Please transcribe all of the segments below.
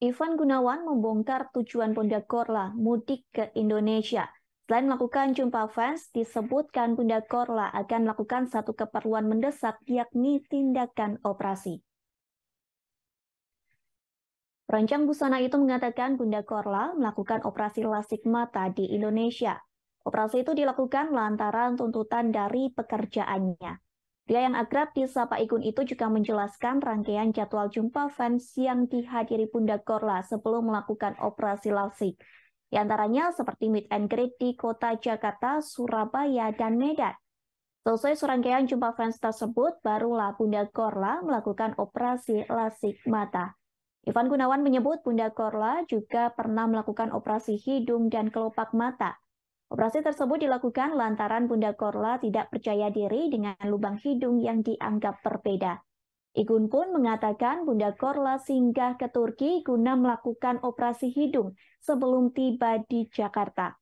Ivan Gunawan membongkar tujuan Bunda Korla mudik ke Indonesia. Selain melakukan jumpa fans, disebutkan Bunda Korla akan melakukan satu keperluan mendesak yakni tindakan operasi. Rancang busana itu mengatakan Bunda Korla melakukan operasi lasik mata di Indonesia. Operasi itu dilakukan lantaran tuntutan dari pekerjaannya. Dia yang akrab di Sapa Igun itu juga menjelaskan rangkaian jadwal jumpa fans yang dihadiri Bunda Korla sebelum melakukan operasi lasik. Di antaranya seperti meet and greet di kota Jakarta, Surabaya, dan Medan. Selesai serangkaian jumpa fans tersebut, barulah Bunda Korla melakukan operasi lasik mata. Ivan Gunawan menyebut Bunda Korla juga pernah melakukan operasi hidung dan kelopak mata. Operasi tersebut dilakukan lantaran Bunda Korla tidak percaya diri dengan lubang hidung yang dianggap berbeda. Igun pun mengatakan Bunda Korla singgah ke Turki guna melakukan operasi hidung sebelum tiba di Jakarta.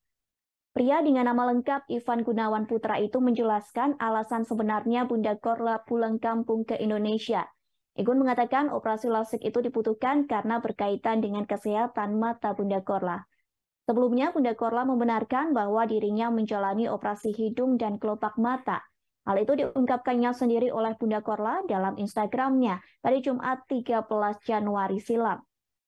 Pria dengan nama lengkap Ivan Gunawan Putra itu menjelaskan alasan sebenarnya Bunda Korla pulang kampung ke Indonesia. Igun mengatakan operasi lasik itu dibutuhkan karena berkaitan dengan kesehatan mata Bunda Korla. Sebelumnya, Bunda Korla membenarkan bahwa dirinya menjalani operasi hidung dan kelopak mata. Hal itu diungkapkannya sendiri oleh Bunda Korla dalam Instagramnya pada Jumat 13 Januari silam.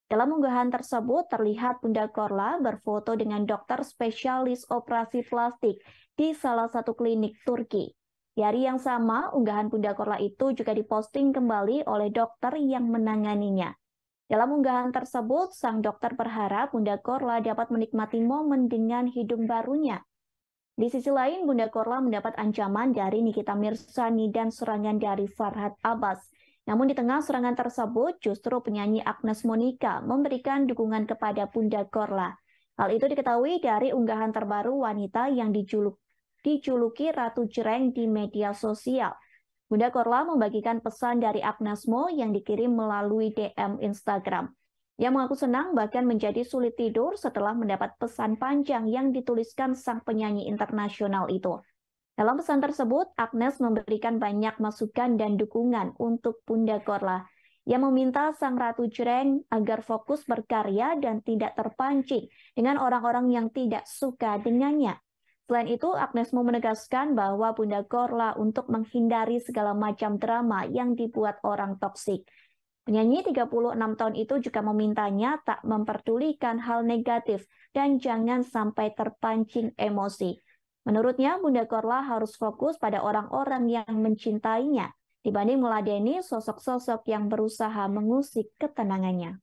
Dalam unggahan tersebut terlihat Bunda Korla berfoto dengan dokter spesialis operasi plastik di salah satu klinik Turki. Di hari yang sama, unggahan Bunda Korla itu juga diposting kembali oleh dokter yang menanganinya. Dalam unggahan tersebut, sang dokter berharap Bunda Korla dapat menikmati momen dengan hidung barunya. Di sisi lain, Bunda Korla mendapat ancaman dari Nikita Mirzani dan serangan dari Farhad Abbas. Namun di tengah serangan tersebut, justru penyanyi Agnes Monica memberikan dukungan kepada Bunda Korla. Hal itu diketahui dari unggahan terbaru wanita yang dijuluk, dijuluki Ratu Jereng di media sosial. Bunda Korla membagikan pesan dari Agnesmo yang dikirim melalui DM Instagram. Yang mengaku senang bahkan menjadi sulit tidur setelah mendapat pesan panjang yang dituliskan sang penyanyi internasional itu. Dalam pesan tersebut, Agnes memberikan banyak masukan dan dukungan untuk Bunda Korla. Yang meminta sang Ratu Jreng agar fokus berkarya dan tidak terpancing dengan orang-orang yang tidak suka dengannya. Selain itu, Agnes mau menegaskan bahwa Bunda Korla untuk menghindari segala macam drama yang dibuat orang toksik. Penyanyi 36 tahun itu juga memintanya tak memperdulikan hal negatif dan jangan sampai terpancing emosi. Menurutnya, Bunda Korla harus fokus pada orang-orang yang mencintainya dibanding meladeni sosok-sosok yang berusaha mengusik ketenangannya.